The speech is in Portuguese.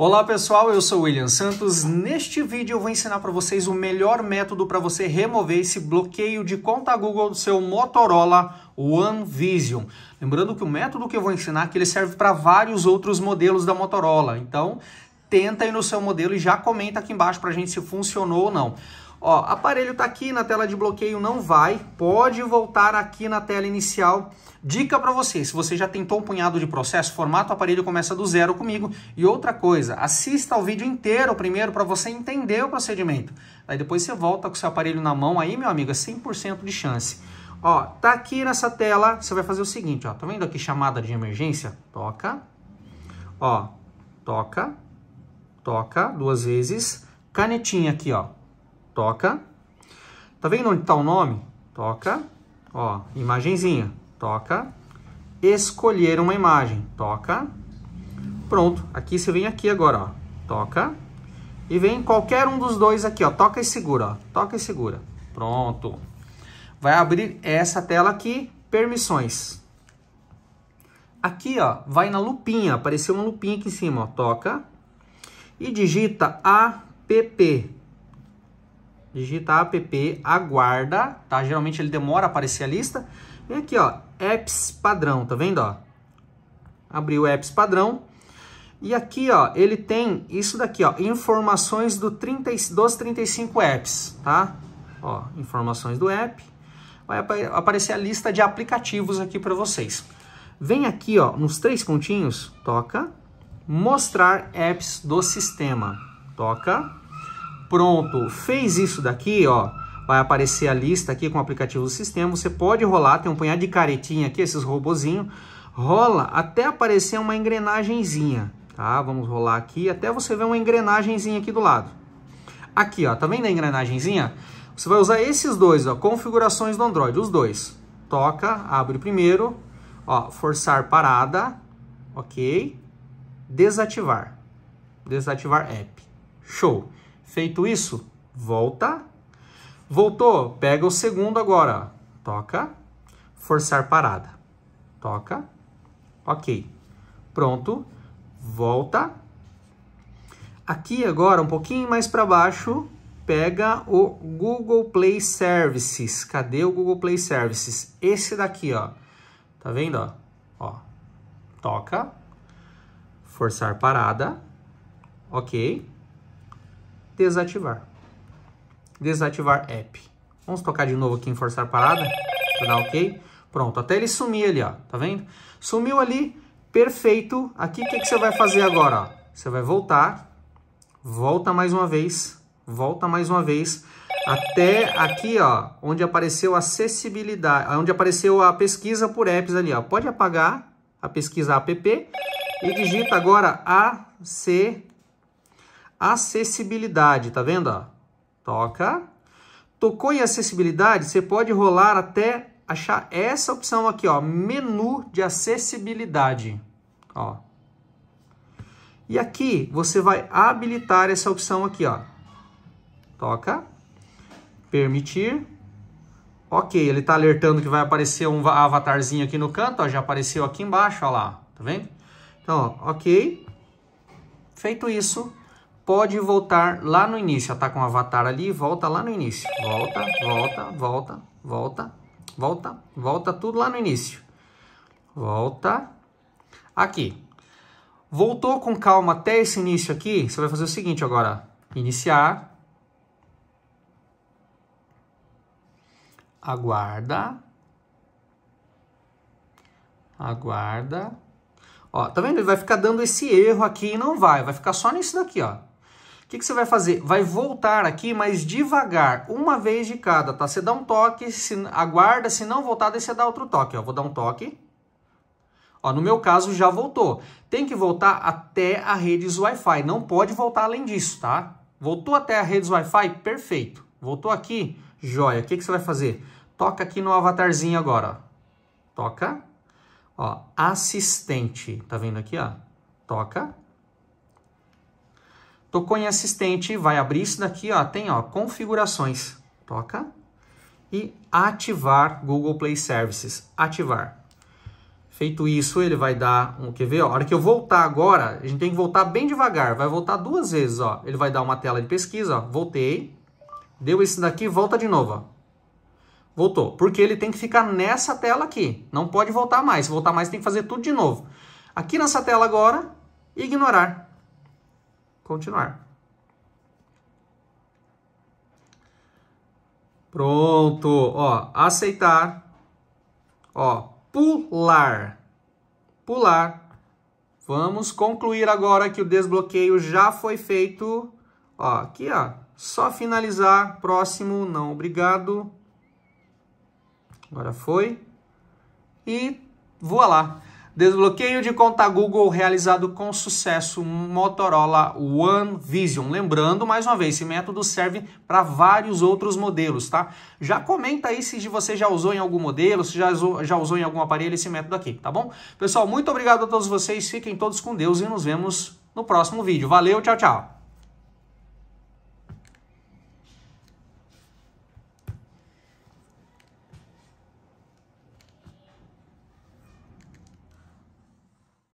Olá pessoal, eu sou William Santos. Neste vídeo eu vou ensinar para vocês o melhor método para você remover esse bloqueio de conta Google do seu Motorola One Vision. Lembrando que o método que eu vou ensinar é que ele serve para vários outros modelos da Motorola. Então, tenta aí no seu modelo e já comenta aqui embaixo para a gente se funcionou ou não. Ó, aparelho tá aqui na tela de bloqueio, não vai, pode voltar aqui na tela inicial. Dica para você, se você já tentou um punhado de processo, formata o aparelho começa do zero comigo. E outra coisa, assista ao vídeo inteiro primeiro para você entender o procedimento. Aí depois você volta com o seu aparelho na mão, aí, meu amigo, é 100% de chance. Ó, tá aqui nessa tela, você vai fazer o seguinte, ó, tá vendo aqui chamada de emergência? Toca, ó, toca, toca duas vezes, canetinha aqui, ó, toca. Tá vendo onde está o nome? Toca. Ó, imagenzinha, toca. Escolher uma imagem, toca. Pronto, aqui você vem aqui agora, ó, toca. E vem qualquer um dos dois aqui, ó, toca e segura, ó, toca e segura. Pronto. Vai abrir essa tela aqui, permissões. Aqui, ó, vai na lupinha, apareceu uma lupinha aqui em cima, ó, toca. E digita app, digitar app, aguarda, tá? Geralmente ele demora a aparecer a lista. E aqui, ó, apps padrão, tá vendo, ó? Abriu apps padrão. E aqui, ó, ele tem isso daqui, ó, informações do 30, dos 35 apps, tá? Ó, informações do app. Vai ap aparecer a lista de aplicativos aqui para vocês. Vem aqui, ó, nos três pontinhos, toca. Mostrar apps do sistema. Toca Pronto, fez isso daqui, ó, vai aparecer a lista aqui com o aplicativo do sistema, você pode rolar, tem um punhado de caretinha aqui, esses robozinhos, rola até aparecer uma engrenagemzinha, tá? Vamos rolar aqui até você ver uma engrenagemzinha aqui do lado. Aqui, ó, tá vendo a engrenagemzinha? Você vai usar esses dois, ó, configurações do Android, os dois. Toca, abre primeiro, ó, forçar parada, ok, desativar, desativar app, show. Feito isso, volta. Voltou, pega o segundo agora. Toca. Forçar parada. Toca. Ok. Pronto. Volta. Aqui agora, um pouquinho mais para baixo, pega o Google Play Services. Cadê o Google Play Services? Esse daqui, ó. Tá vendo, ó? ó. Toca. Forçar parada. Ok desativar. Desativar app. Vamos tocar de novo aqui em forçar parada. Vou dar OK. Pronto, até ele sumir ali, ó. Tá vendo? Sumiu ali, perfeito. Aqui, o que, que você vai fazer agora? Ó? Você vai voltar, volta mais uma vez, volta mais uma vez, até aqui, ó, onde apareceu acessibilidade, onde apareceu a pesquisa por apps ali, ó. Pode apagar a pesquisa app e digita agora ac acessibilidade, tá vendo? Ó? Toca. Tocou em acessibilidade, você pode rolar até achar essa opção aqui, ó, menu de acessibilidade, ó. E aqui você vai habilitar essa opção aqui, ó. Toca. Permitir. Ok, ele está alertando que vai aparecer um avatarzinho aqui no canto, ó, já apareceu aqui embaixo, ó lá, tá vendo? Então, ó, ok. Feito isso, pode voltar lá no início. Ela tá com o avatar ali, volta lá no início. Volta, volta, volta, volta, volta, volta tudo lá no início. Volta. Aqui. Voltou com calma até esse início aqui, você vai fazer o seguinte agora. Iniciar. Aguarda. Aguarda. Ó, tá vendo? Ele vai ficar dando esse erro aqui e não vai. Vai ficar só nisso daqui, ó. O que, que, você vai fazer? Vai voltar aqui, mas devagar, uma vez de cada, tá? Você dá um toque, se, aguarda, se não voltar, daí você dá outro toque, ó. Vou dar um toque. Ó, no meu caso, já voltou. Tem que voltar até a rede Wi-Fi, não pode voltar além disso, tá? Voltou até a rede Wi-Fi? Perfeito. Voltou aqui? Joia. O que, que você vai fazer? Toca aqui no avatarzinho agora, ó. Toca. Ó, assistente, tá vendo aqui, ó? Toca Tocou em assistente, vai abrir isso daqui, ó, tem ó, configurações. Toca e ativar Google Play Services. Ativar. Feito isso, ele vai dar um, quer ver? Ó, a hora que eu voltar agora, a gente tem que voltar bem devagar. Vai voltar duas vezes, ó. Ele vai dar uma tela de pesquisa, ó. Voltei. Deu esse daqui, volta de novo, ó. Voltou. Porque ele tem que ficar nessa tela aqui. Não pode voltar mais. Se voltar mais, tem que fazer tudo de novo. Aqui nessa tela agora, ignorar continuar. Pronto, ó, aceitar, ó, pular, pular. Vamos concluir agora que o desbloqueio já foi feito, ó, aqui, ó, só finalizar, próximo, não, obrigado. Agora foi. E voa lá. Desbloqueio de conta Google realizado com sucesso Motorola One Vision. Lembrando, mais uma vez, esse método serve para vários outros modelos, tá? Já comenta aí se você já usou em algum modelo, se já usou, já usou em algum aparelho esse método aqui, tá bom? Pessoal, muito obrigado a todos vocês, fiquem todos com Deus e nos vemos no próximo vídeo. Valeu, tchau, tchau!